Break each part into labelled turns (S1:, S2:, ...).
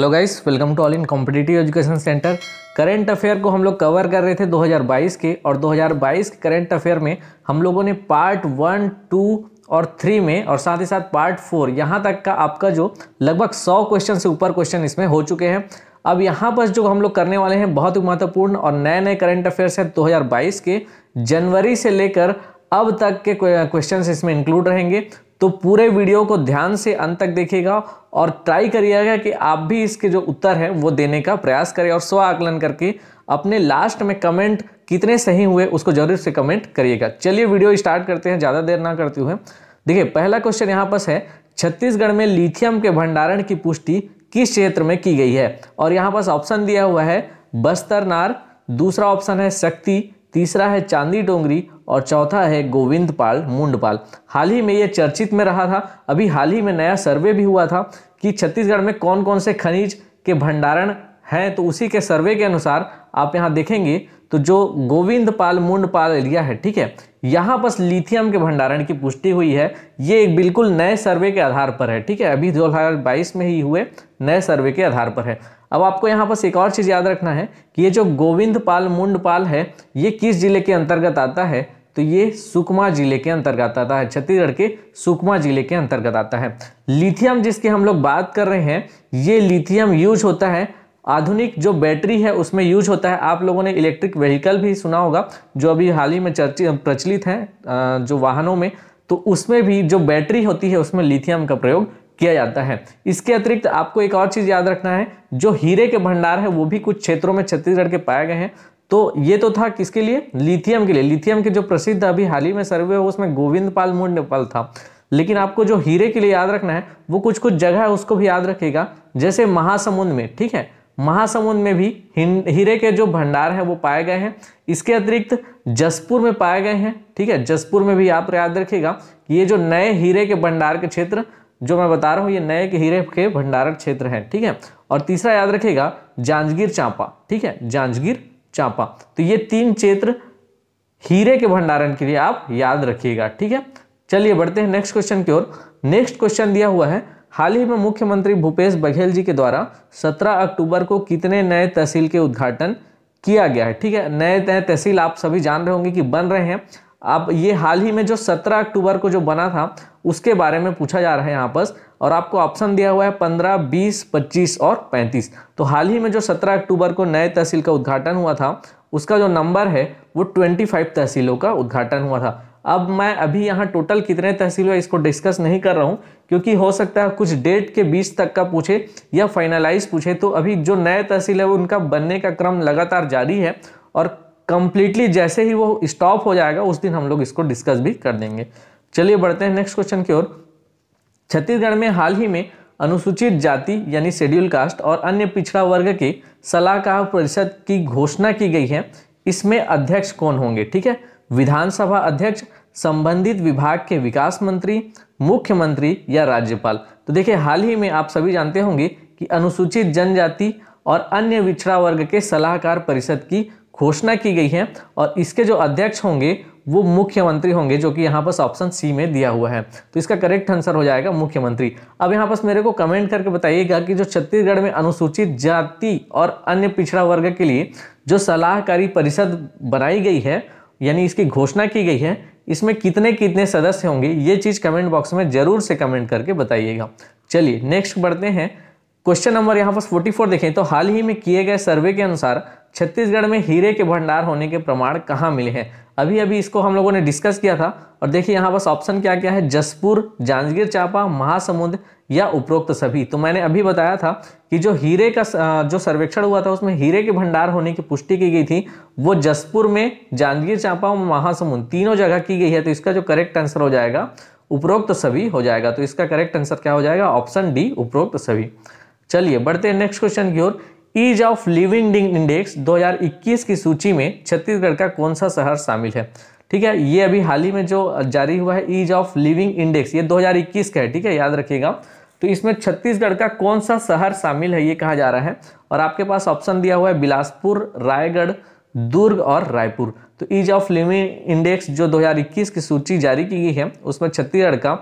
S1: hello guys welcome to all in competitive education centre current affair को हम लोग cover कर रहे थे 2022 के और 2022 के करंट अफेयर में हम लोगों ने पार्ट वन टू और थ्री में और साथ ही साथ पार्ट फोर यहाँ तक का आपका जो लगभग सौ क्वेश्चन से ऊपर क्वेश्चन इसमें हो चुके हैं अब यहाँ पर जो हम लोग करने वाले हैं बहुत ही महत्वपूर्ण और नए नए करंट अफेयर्स हैं दो के जनवरी से लेकर अब तक के क्वेश्चंस इसमें इंक्लूड रहेंगे तो पूरे वीडियो को ध्यान से अंत तक देखिएगा और ट्राई करिएगा कि आप भी इसके जो उत्तर हैं वो देने का प्रयास करें और स्व आकलन करके अपने लास्ट में कमेंट कितने सही हुए उसको जरूर से कमेंट करिएगा चलिए वीडियो स्टार्ट करते हैं ज़्यादा देर ना करते हुए देखिए पहला क्वेश्चन यहाँ पर है छत्तीसगढ़ में लिथियम के भंडारण की पुष्टि किस क्षेत्र में की गई है और यहाँ पास ऑप्शन दिया हुआ है बस्तरनार दूसरा ऑप्शन है शक्ति तीसरा है चांदी डोंगरी और चौथा है गोविंदपाल मुंडपाल हाल ही में ये चर्चित में रहा था अभी हाल ही में नया सर्वे भी हुआ था कि छत्तीसगढ़ में कौन कौन से खनिज के भंडारण हैं तो उसी के सर्वे के अनुसार आप यहाँ देखेंगे तो जो गोविंदपाल मुंडपाल एरिया है ठीक है यहाँ बस लिथियम के भंडारण की पुष्टि हुई है ये एक बिल्कुल नए सर्वे के आधार पर है ठीक है अभी दो में ही हुए नए सर्वे के आधार पर है अब आपको यहाँ पर एक और चीज़ याद रखना है कि ये जो गोविंद पाल मुंडपाल है ये किस जिले के अंतर्गत आता है तो ये सुकमा जिले के अंतर्गत आता है छत्तीसगढ़ के सुकमा जिले के अंतर्गत आता है लिथियम जिसकी हम लोग बात कर रहे हैं ये लिथियम यूज होता है आधुनिक जो बैटरी है उसमें यूज होता है आप लोगों ने इलेक्ट्रिक व्हीकल भी सुना होगा जो अभी हाल ही में चर्चित प्रचलित हैं जो वाहनों में तो उसमें भी जो बैटरी होती है उसमें लिथियम का प्रयोग किया जाता है इसके अतिरिक्त आपको एक और चीज़ याद रखना है जो हीरे के भंडार है वो भी कुछ क्षेत्रों में छत्तीसगढ़ के पाए गए हैं तो ये तो था किसके लिए लिथियम के लिए लिथियम के जो प्रसिद्ध अभी हाल ही में सर्वे हो उसमें गोविंद पाल मुंडपाल था लेकिन आपको जो हीरे के लिए याद रखना है वो कुछ कुछ जगह है उसको भी याद रखेगा जैसे महासमुंद में ठीक है महासमुंद में भी हीरे के जो भंडार हैं वो पाए गए हैं इसके अतिरिक्त जसपुर में पाए गए हैं ठीक है जसपुर में भी आप याद रखेगा ये जो नए हीरे के भंडार के क्षेत्र जो मैं बता रहा हूँ ये नए के हीरे के भंडारण क्षेत्र हैं ठीक है और तीसरा याद रखेगा जांजगीर चांपा ठीक है जांजगीर चांपा तो ये तीन क्षेत्र हीरे के भंडारण के लिए आप याद रखिएगा ठीक है चलिए बढ़ते हैं नेक्स्ट क्वेश्चन की ओर नेक्स्ट क्वेश्चन दिया हुआ है हाल ही में मुख्यमंत्री भूपेश बघेल जी के द्वारा 17 अक्टूबर को कितने नए तहसील के उद्घाटन किया गया है ठीक है नए नए तहसील आप सभी जान रहे होंगे कि बन रहे हैं आप ये हाल ही में जो 17 अक्टूबर को जो बना था उसके बारे में पूछा जा रहा है यहाँ पर और आपको ऑप्शन दिया हुआ है 15, 20, 25 और 35 तो हाल ही में जो 17 अक्टूबर को नए तहसील का उद्घाटन हुआ था उसका जो नंबर है वो 25 तहसीलों का उद्घाटन हुआ था अब मैं अभी यहाँ टोटल कितने तहसील है इसको डिस्कस नहीं कर रहा हूँ क्योंकि हो सकता है कुछ डेट के बीच तक का पूछे या फाइनलाइज पूछे तो अभी जो नए तहसील है उनका बनने का क्रम लगातार जारी है और कंप्लीटली जैसे ही वो स्टॉप हो जाएगा उस दिन हम लोग इसको डिस्कस भी कर देंगे चलिए बढ़ते हैं नेक्स्ट क्वेश्चन की ओर छत्तीसगढ़ में हाल ही में अनुसूचित जाति यानी शेड्यूल कास्ट और अन्य पिछड़ा वर्ग के सलाहकार परिषद की घोषणा की गई है इसमें अध्यक्ष कौन होंगे ठीक है विधानसभा अध्यक्ष संबंधित विभाग के विकास मंत्री मुख्यमंत्री या राज्यपाल तो देखिए हाल ही में आप सभी जानते होंगे कि अनुसूचित जनजाति और अन्य पिछड़ा वर्ग के सलाहकार परिषद की घोषणा की गई है और इसके जो अध्यक्ष होंगे वो मुख्यमंत्री होंगे जो कि यहाँ पर ऑप्शन सी में दिया हुआ है तो इसका करेक्ट आंसर हो जाएगा मुख्यमंत्री अब यहाँ पर मेरे को कमेंट करके बताइएगा कि जो छत्तीसगढ़ में अनुसूचित जाति और अन्य पिछड़ा वर्ग के लिए जो सलाहकारी परिषद बनाई गई है यानी इसकी घोषणा की गई है इसमें कितने कितने सदस्य होंगे ये चीज़ कमेंट बॉक्स में ज़रूर से कमेंट करके बताइएगा चलिए नेक्स्ट बढ़ते हैं क्वेश्चन नंबर यहाँ पर 44 देखें तो हाल ही में किए गए सर्वे के अनुसार छत्तीसगढ़ में हीरे के भंडार होने के प्रमाण कहाँ मिले हैं अभी अभी इसको हम लोगों ने डिस्कस किया था और देखिए यहाँ बस ऑप्शन क्या क्या है जसपुर जांजगीर चांपा महासमुंद या उपरोक्त सभी तो मैंने अभी बताया था कि जो हीरे का जो सर्वेक्षण हुआ था उसमें हीरे के भंडार होने की पुष्टि की गई थी वो जसपुर में जांजगीर चांपा और महासमुंद तीनों जगह की गई है तो इसका जो करेक्ट आंसर हो जाएगा उपरोक्त सभी हो जाएगा तो इसका करेक्ट आंसर क्या हो जाएगा ऑप्शन डी उपरोक्त सभी चलिए बढ़ते हैं नेक्स्ट क्वेश्चन की ओर ईज ऑफ लिविंग इंडेक्स 2021 की सूची में छत्तीसगढ़ का कौन सा शहर शामिल है ठीक है ये अभी हाल ही में जो जारी हुआ है ईज ऑफ लिविंग इंडेक्स ये 2021 का है ठीक है याद रखिएगा तो इसमें छत्तीसगढ़ का कौन सा शहर शामिल है ये कहा जा रहा है और आपके पास ऑप्शन दिया हुआ है बिलासपुर रायगढ़ दुर्ग और रायपुर तो ईज ऑफ लिविंग इंडेक्स जो 2021 की सूची जारी की गई है उसमें छत्तीसगढ़ का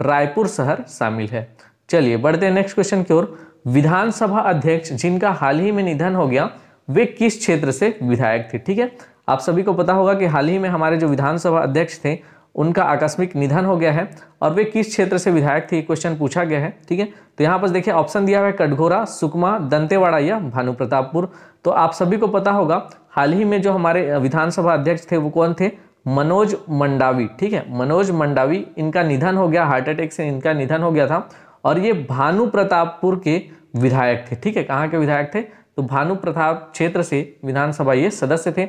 S1: रायपुर शहर शामिल है चलिए बढ़ते हैं नेक्स्ट क्वेश्चन की ओर विधानसभा अध्यक्ष जिनका हाल ही में निधन हो गया वे किस क्षेत्र से विधायक थे ठीक है आप सभी को पता होगा कि हाल ही में हमारे जो विधानसभा अध्यक्ष थे उनका आकस्मिक निधन हो गया है और वे किस क्षेत्र से विधायक थे क्वेश्चन पूछा गया है ठीक है तो यहाँ पर देखिए ऑप्शन दिया हुआ है कटघोरा सुकमा दंतेवाड़ा या भानु प्रतापपुर तो आप सभी को पता होगा हाल ही में जो हमारे विधानसभा अध्यक्ष थे वो कौन थे मनोज मंडावी ठीक है मनोज मंडावी इनका निधन हो गया हार्ट अटैक से इनका निधन हो गया था और ये भानु प्रतापपुर के विधायक थे ठीक है कहाँ के विधायक थे तो भानु प्रताप क्षेत्र से विधानसभा ये सदस्य थे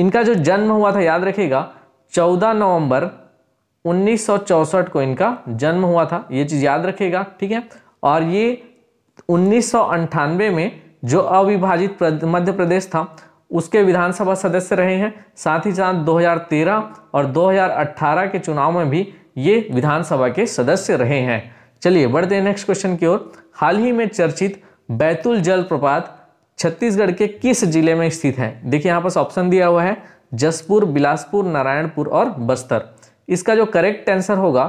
S1: इनका जो जन्म हुआ था याद रखिएगा चौदह नवंबर 1964 को इनका जन्म हुआ था ये चीज़ याद रखिएगा ठीक है और ये उन्नीस में जो अविभाजित मध्य प्रदेश था उसके विधानसभा सदस्य रहे हैं साथ ही साथ 2013 और 2018 के चुनाव में भी ये विधानसभा के सदस्य रहे हैं चलिए बढ़ते हैं नेक्स्ट क्वेश्चन की ओर हाल ही में चर्चित बैतुल जलप्रपात छत्तीसगढ़ के किस जिले में स्थित है देखिए यहाँ पास ऑप्शन दिया हुआ है जसपुर बिलासपुर नारायणपुर और बस्तर इसका जो करेक्ट आंसर होगा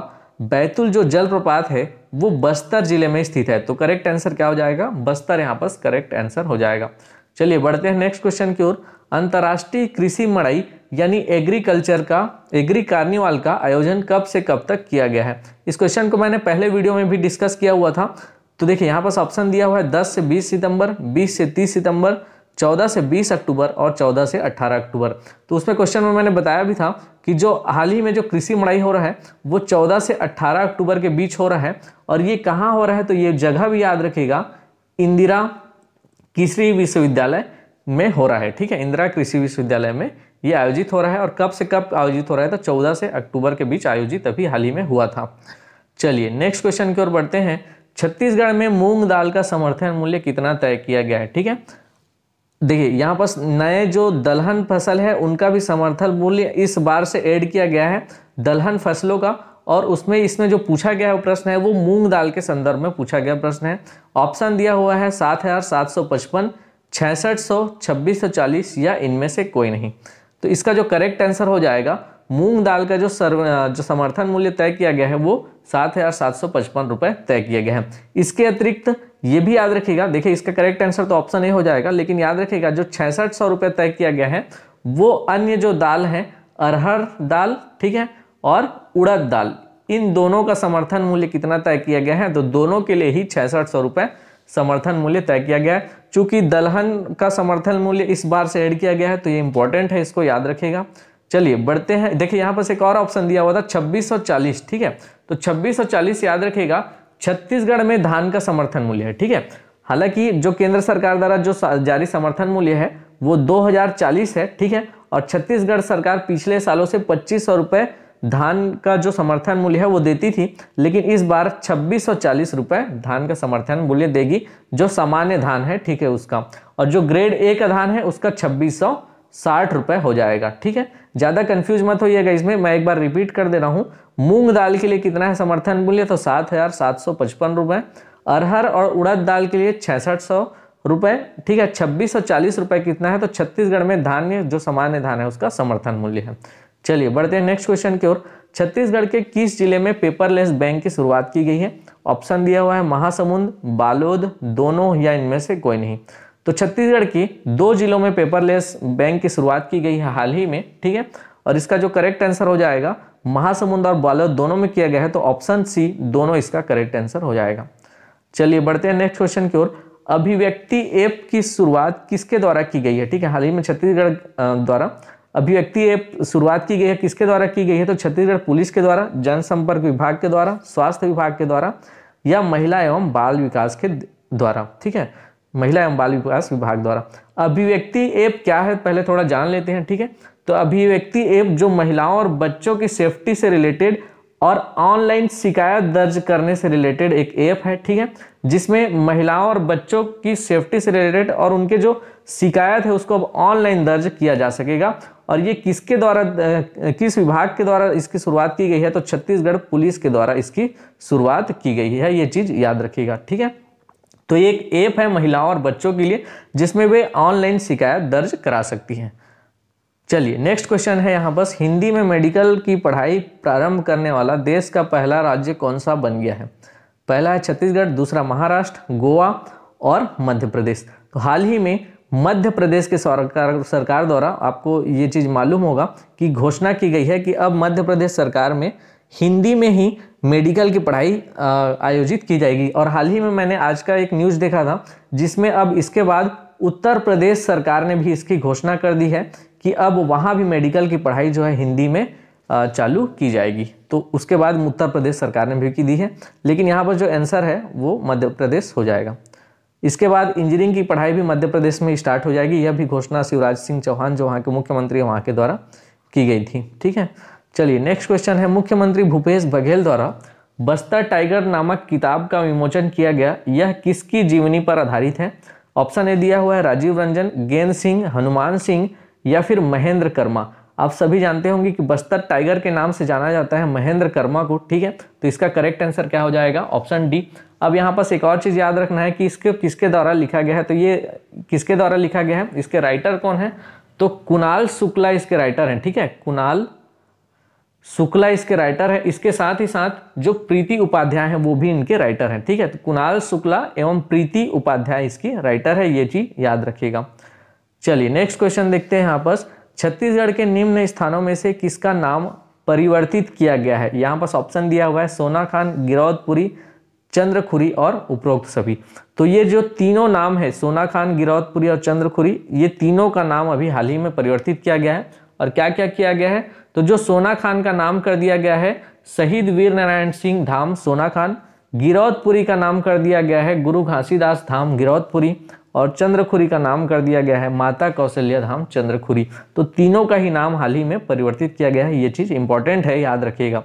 S1: बैतुल जो जलप्रपात है वो बस्तर जिले में स्थित है तो करेक्ट आंसर क्या हो जाएगा बस्तर यहाँ पर करेक्ट आंसर हो जाएगा चलिए बढ़ते हैं नेक्स्ट क्वेश्चन की ओर अंतर्राष्ट्रीय कृषि मड़ाई यानी एग्रीकल्चर का एग्री कार्निवाल का आयोजन कब से कब तक किया गया है इस क्वेश्चन को मैंने पहले वीडियो में भी डिस्कस किया हुआ था तो देखिए यहाँ पास ऑप्शन दिया हुआ है 10 से 20 सितंबर 20 से 30 सितंबर 14 से 20 अक्टूबर और 14 से 18 अक्टूबर तो उसमें क्वेश्चन में मैंने बताया भी था कि जो हाल ही में जो कृषि मड़ाई हो रहा है वो 14 से 18 अक्टूबर के बीच हो रहा है और ये कहाँ हो रहा है तो ये जगह भी याद रखेगा इंदिरा कृषि विश्वविद्यालय में हो रहा है ठीक है इंदिरा कृषि विश्वविद्यालय में ये आयोजित हो रहा है और कब से कब आयोजित हो रहा है तो चौदह से अक्टूबर के बीच आयोजित अभी हाल ही में हुआ था चलिए नेक्स्ट क्वेश्चन की ओर बढ़ते हैं छत्तीसगढ़ में मूंग दाल का समर्थन मूल्य कितना तय किया गया है ठीक है देखिए यहाँ पर नए जो दलहन फसल है उनका भी समर्थन मूल्य इस बार से ऐड किया गया है दलहन फसलों का और उसमें इसमें जो पूछा गया प्रश्न है वो मूंग दाल के संदर्भ में पूछा गया प्रश्न है ऑप्शन दिया हुआ है सात हजार सात सौ पचपन छियासठ सौ छब्बीस सौ चालीस या इनमें से कोई नहीं तो इसका जो करेक्ट आंसर हो जाएगा मूंग दाल का जो सर्व जो समर्थन मूल्य तय किया गया है वो सात हजार सात सौ पचपन रुपए तय किया गया है इसके अतिरिक्त ये भी याद रखिएगा देखिए इसका करेक्ट आंसर तो ऑप्शन ए हो जाएगा लेकिन याद रखिएगा जो छसठ सौ रुपए तय किया गया है वो अन्य जो दाल है अरहर दाल ठीक है और उड़द दाल इन दोनों का समर्थन मूल्य कितना तय किया गया है तो दोनों के लिए ही छसठ सौ रुपए समर्थन मूल्य तय किया गया है चूंकि दलहन का समर्थन मूल्य इस बार से ऐड किया गया है तो ये इंपॉर्टेंट है इसको याद रखेगा चलिए बढ़ते हैं देखिए यहाँ पर एक और ऑप्शन दिया हुआ था 2640 ठीक है तो 2640 याद रखेगा छत्तीसगढ़ में धान का समर्थन मूल्य है ठीक है हालांकि जो केंद्र सरकार द्वारा जो जारी समर्थन मूल्य है वो 2040 है ठीक है और छत्तीसगढ़ सरकार पिछले सालों से पच्चीस सौ रुपये धान का जो समर्थन मूल्य है वो देती थी लेकिन इस बार छब्बीस सौ धान का समर्थन मूल्य देगी जो सामान्य धान है ठीक है उसका और जो ग्रेड ए का धान है उसका छब्बीस सौ साठ रुपए हो जाएगा ठीक है ज़्यादा कंफ्यूज मत होइएगा इसमें मैं एक बार रिपीट कर दे रहा हूँ मूंग दाल के लिए कितना है समर्थन मूल्य तो सात हज़ार सात सौ पचपन रुपए अरहर और उड़द दाल के लिए छसठ सौ रुपए ठीक है छब्बीस सौ चालीस रुपए कितना है तो छत्तीसगढ़ में धान जो सामान्य धान है उसका समर्थन मूल्य है चलिए बढ़ते हैं नेक्स्ट क्वेश्चन की ओर छत्तीसगढ़ के किस जिले में पेपरलेस बैंक की शुरुआत की गई है ऑप्शन दिया हुआ है महासमुंद बालोद दोनों या इनमें से कोई नहीं तो छत्तीसगढ़ की दो जिलों में पेपरलेस बैंक की शुरुआत की गई है हाल ही में ठीक है और इसका जो करेक्ट आंसर हो जाएगा महासमुंद और बालोद दोनों में किया गया है तो ऑप्शन सी दोनों इसका करेक्ट आंसर हो जाएगा चलिए बढ़ते हैं नेक्स्ट क्वेश्चन की ओर अभिव्यक्ति ऐप की शुरुआत किसके द्वारा की गई है ठीक है हाल ही में छत्तीसगढ़ द्वारा अभिव्यक्ति शुरुआत की गई है किसके द्वारा की गई है तो छत्तीसगढ़ पुलिस के द्वारा जनसंपर्क विभाग के द्वारा स्वास्थ्य विभाग के द्वारा या महिला एवं बाल विकास के द्वारा ठीक है महिला एवं बाल विकास विभाग द्वारा अभिव्यक्ति ऐप क्या है पहले थोड़ा जान लेते हैं ठीक है तो अभिव्यक्ति ऐप जो महिलाओं और बच्चों की सेफ्टी से रिलेटेड और ऑनलाइन शिकायत दर्ज करने से रिलेटेड एक ऐप है ठीक है जिसमें महिलाओं और बच्चों की सेफ्टी से रिलेटेड और उनके जो शिकायत है उसको अब ऑनलाइन दर्ज किया जा सकेगा और ये किसके द्वारा किस विभाग के द्वारा इसकी शुरुआत की गई है तो छत्तीसगढ़ पुलिस के द्वारा इसकी शुरुआत की गई है ये चीज़ याद रखिएगा ठीक है तो ये एक ऐप है महिलाओं और बच्चों के लिए जिसमें वे ऑनलाइन शिकायत दर्ज करा सकती हैं चलिए नेक्स्ट क्वेश्चन है यहाँ बस हिंदी में मेडिकल की पढ़ाई प्रारंभ करने वाला देश का पहला राज्य कौन सा बन गया है पहला है छत्तीसगढ़ दूसरा महाराष्ट्र गोवा और मध्य प्रदेश तो हाल ही में मध्य प्रदेश के सरकार सरकार द्वारा आपको ये चीज़ मालूम होगा कि घोषणा की गई है कि अब मध्य प्रदेश सरकार में हिंदी में ही मेडिकल की पढ़ाई आयोजित की जाएगी और हाल ही में मैंने आज का एक न्यूज़ देखा था जिसमें अब इसके बाद उत्तर प्रदेश सरकार ने भी इसकी घोषणा कर दी है कि अब वहाँ भी मेडिकल की पढ़ाई जो है हिंदी में चालू की जाएगी तो उसके बाद उत्तर प्रदेश सरकार ने भी की दी है लेकिन यहाँ पर जो आंसर है वो मध्य प्रदेश हो जाएगा इसके बाद इंजीनियरिंग की पढ़ाई भी मध्य प्रदेश में स्टार्ट हो जाएगी यह भी घोषणा शिवराज सिंह चौहान जो वहाँ के मुख्यमंत्री वहाँ के द्वारा की गई थी ठीक है चलिए नेक्स्ट क्वेश्चन है मुख्यमंत्री भूपेश बघेल द्वारा बस्तर टाइगर नामक किताब का विमोचन किया गया यह किसकी जीवनी पर आधारित है ऑप्शन ए दिया हुआ है राजीव रंजन गेंद सिंह हनुमान सिंह या फिर महेंद्र कर्मा आप सभी जानते होंगे कि बस्तर टाइगर के नाम से जाना जाता है महेंद्र कर्मा को ठीक है तो इसका करेक्ट आंसर क्या हो जाएगा ऑप्शन डी अब यहाँ पास एक और चीज़ याद रखना है कि इसके किसके द्वारा लिखा गया है तो ये किसके द्वारा लिखा गया है इसके राइटर कौन है तो कुणाल शुक्ला इसके राइटर हैं ठीक है कुणाल शुक्ला इसके राइटर है इसके साथ ही साथ जो प्रीति उपाध्याय है वो भी इनके राइटर हैं ठीक है तो कुणाल शुक्ला एवं प्रीति उपाध्याय इसकी राइटर है ये चीज याद रखिएगा चलिए नेक्स्ट क्वेश्चन देखते हैं यहाँ पर छत्तीसगढ़ के निम्न स्थानों में से किसका नाम परिवर्तित किया गया है यहाँ पर ऑप्शन दिया हुआ है सोना खान गिरौदपुरी चंद्रखुरी और उपरोक्त सभी तो ये जो तीनों नाम है सोना खान गिरौदपुरी और चंद्रखुरी ये तीनों का नाम अभी हाल ही में परिवर्तित किया गया है और क्या क्या किया गया है तो जो सोना खान का नाम कर दिया गया है शहीद वीर नारायण सिंह धाम सोना खान गिरौदपुरी का नाम कर दिया गया है गुरु घासीदास धाम गिरौदपुरी और चंद्रखुरी का नाम कर दिया गया है माता कौशल्या धाम चंद्रखुरी तो तीनों का ही नाम हाल ही में परिवर्तित किया गया है ये चीज़ इंपॉर्टेंट है याद रखिएगा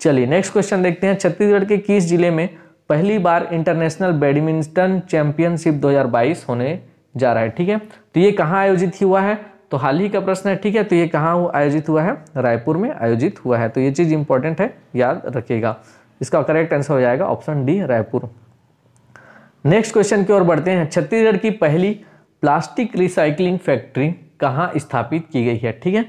S1: चलिए नेक्स्ट क्वेश्चन देखते हैं छत्तीसगढ़ के किस जिले में पहली बार इंटरनेशनल बैडमिंटन चैंपियनशिप 2022 होने जा रहा है ठीक है तो ये कहाँ आयोजित हुआ है तो हाल ही का प्रश्न है ठीक है तो ये कहाँ आयोजित हुआ है रायपुर में आयोजित हुआ है तो ये चीज़ इंपॉर्टेंट है याद रखिएगा इसका करेक्ट आंसर हो जाएगा option D Raipur next question की ओर बढ़ते हैं छत्तीसगढ़ की पहली प्लास्टिक रिसाइकलिंग फैक्ट्री कहाँ स्थापित की गई है ठीक है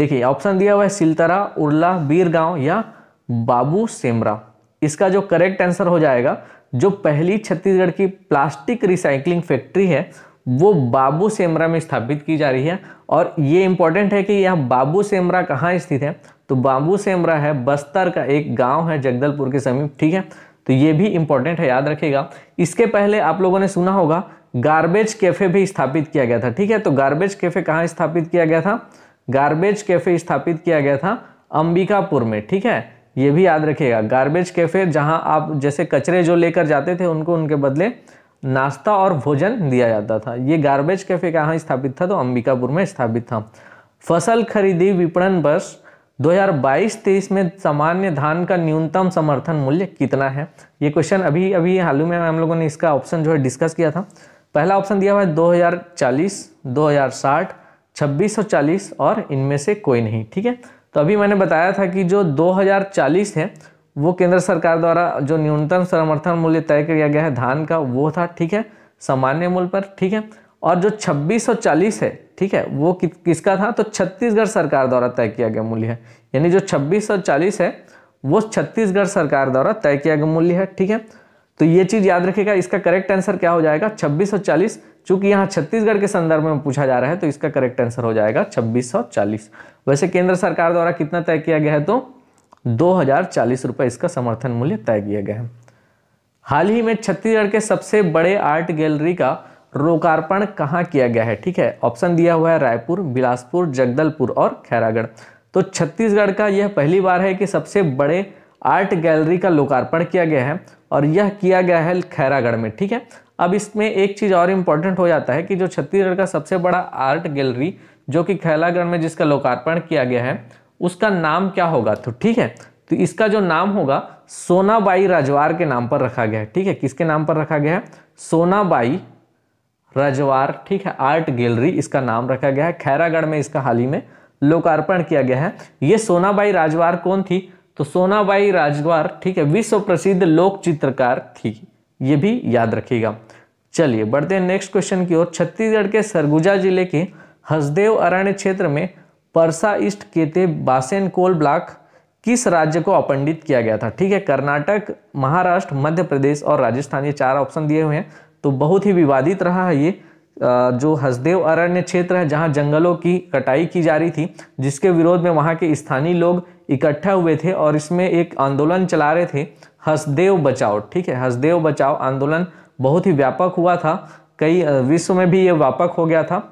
S1: देखिए ऑप्शन दिया हुआ है सिलतरा उरला बीरगांव या बाबू सेमरा इसका जो करेक्ट आंसर हो जाएगा जो पहली छत्तीसगढ़ की प्लास्टिक रिसाइकलिंग फैक्ट्री है वो बाबू सेमरा में स्थापित की जा रही है और ये इंपॉर्टेंट है कि यह बाबू सेमरा कहाँ स्थित है तो बाबू सेमरा है बस्तर का एक गांव है जगदलपुर के समीप ठीक है तो ये भी इंपॉर्टेंट है याद रखेगा इसके पहले आप लोगों ने सुना होगा गार्बेज कैफे भी स्थापित किया गया था ठीक है तो गार्बेज कैफे कहाँ स्थापित किया गया था गार्बेज कैफे स्थापित किया गया था अंबिकापुर में ठीक है ये भी याद रखिएगा गार्बेज कैफे जहाँ आप जैसे कचरे जो लेकर जाते थे उनको उनके बदले नाश्ता और भोजन दिया जाता था ये गार्बेज कैफे कहाँ स्थापित था तो अंबिकापुर में स्थापित था फसल खरीदी विपणन बस 2022-23 में सामान्य धान का न्यूनतम समर्थन मूल्य कितना है ये क्वेश्चन अभी अभी हाल ही में हम लोगों ने इसका ऑप्शन जो है डिस्कस किया था पहला ऑप्शन दिया हुआ है 2040, 2060, 2640 और इनमें से कोई नहीं ठीक है तो अभी मैंने बताया था कि जो 2040 है वो केंद्र सरकार द्वारा जो न्यूनतम समर्थन मूल्य तय किया गया है धान का वो था ठीक है सामान्य मूल्य पर ठीक है और जो चालीस है ठीक है वो कि, किसका था तो छत्तीसगढ़ सरकार द्वारा तय किया गया मूल्य है यानी जो छब्बीस और चालीस है वो छत्तीसगढ़ सरकार द्वारा तय किया गया मूल्य है ठीक है तो ये चीज़ याद रखेगा इसका करेक्ट आंसर क्या हो जाएगा छब्बीस और चालीस चूंकि यहाँ छत्तीसगढ़ के संदर्भ में पूछा जा रहा है तो इसका करेक्ट आंसर हो जाएगा छब्बीस सौ चालीस वैसे केंद्र सरकार द्वारा कितना तय किया गया है तो दो हजार चालीस रुपये इसका समर्थन मूल्य तय किया गया है हाल ही में छत्तीसगढ़ के सबसे बड़े आर्ट गैलरी का लोकार्पण कहाँ किया गया है ठीक है ऑप्शन दिया हुआ है रायपुर बिलासपुर जगदलपुर और खैरागढ़ तो छत्तीसगढ़ का यह पहली बार है कि सबसे बड़े आर्ट गैलरी का लोकार्पण किया गया है और यह किया गया है खैरागढ़ में ठीक है अब इसमें एक चीज़ और इम्पॉर्टेंट हो जाता है कि जो छत्तीसगढ़ का सबसे बड़ा आर्ट गैलरी जो कि खैरागढ़ में जिसका लोकार्पण किया गया है उसका नाम क्या होगा तो ठीक है तो इसका जो नाम होगा सोनाबाई राजवार के नाम पर रखा गया है ठीक है किसके नाम पर रखा गया है सोनाबाई रजवार ठीक है आर्ट गैलरी इसका नाम रखा गया है खैरागढ़ में इसका हाल ही में लोकार्पण किया गया है ये सोनाबाई राजवार कौन थी तो सोनाबाई राजवार ठीक है विश्व प्रसिद्ध लोक चित्रकार थी ये भी याद रखिएगा चलिए बढ़ते हैं नेक्स्ट क्वेश्चन की ओर छत्तीसगढ़ के सरगुजा जिले के हसदेव अरण्य क्षेत्र में परसा ईस्ट केते बासेन कोल ब्लॉक किस राज्य को अपंडित किया गया था ठीक है कर्नाटक महाराष्ट्र मध्य प्रदेश और राजस्थान ये चार ऑप्शन दिए हुए हैं तो बहुत ही विवादित रहा है ये जो हसदेव अरण्य क्षेत्र है जहाँ जंगलों की कटाई की जा रही थी जिसके विरोध में वहाँ के स्थानीय लोग इकट्ठा हुए थे और इसमें एक आंदोलन चला रहे थे हसदेव बचाओ ठीक है हसदेव बचाओ आंदोलन बहुत ही व्यापक हुआ था कई विश्व में भी ये व्यापक हो गया था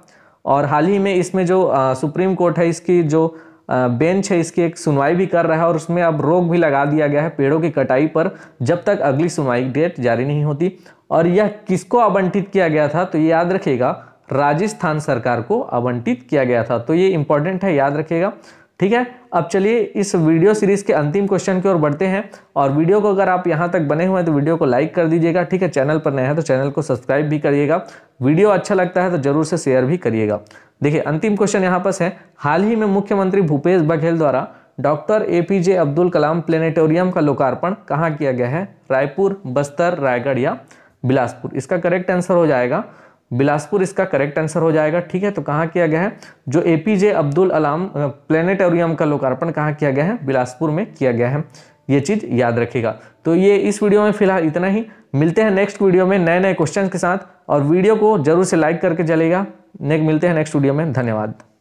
S1: और हाल ही में इसमें जो सुप्रीम कोर्ट है इसकी जो बेंच है इसकी एक सुनवाई भी कर रहा है और उसमें अब रोक भी लगा दिया गया है पेड़ों की कटाई पर जब तक अगली सुनवाई डेट जारी नहीं होती और यह किसको आवंटित किया गया था तो ये याद रखिएगा राजस्थान सरकार को आवंटित किया गया था तो ये इंपॉर्टेंट है याद रखिएगा ठीक है अब चलिए इस वीडियो सीरीज के अंतिम क्वेश्चन की ओर बढ़ते हैं और वीडियो को अगर आप यहाँ तक बने हुए हैं तो वीडियो को लाइक कर दीजिएगा ठीक है चैनल पर नया है तो चैनल को सब्सक्राइब भी करिएगा वीडियो अच्छा लगता है तो जरूर से शेयर भी करिएगा देखिए अंतिम क्वेश्चन यहाँ पर है हाल ही में मुख्यमंत्री भूपेश बघेल द्वारा डॉक्टर एपीजे अब्दुल कलाम प्लेनेटोरियम का लोकार्पण कहाँ किया गया है रायपुर बस्तर रायगढ़ या बिलासपुर इसका करेक्ट आंसर हो जाएगा बिलासपुर इसका करेक्ट आंसर हो जाएगा ठीक है तो कहाँ किया गया है जो ए पी जे अब्दुल अलाम प्लेनेटोरियम का लोकार्पण कहाँ किया गया है बिलासपुर में किया गया है ये चीज़ याद रखिएगा तो ये इस वीडियो में फिलहाल इतना ही मिलते हैं नेक्स्ट वीडियो में नए नए क्वेश्चन के साथ और वीडियो को जरूर से लाइक करके चलेगा नेक्स्ट मिलते हैं नेक्स्ट वीडियो में धन्यवाद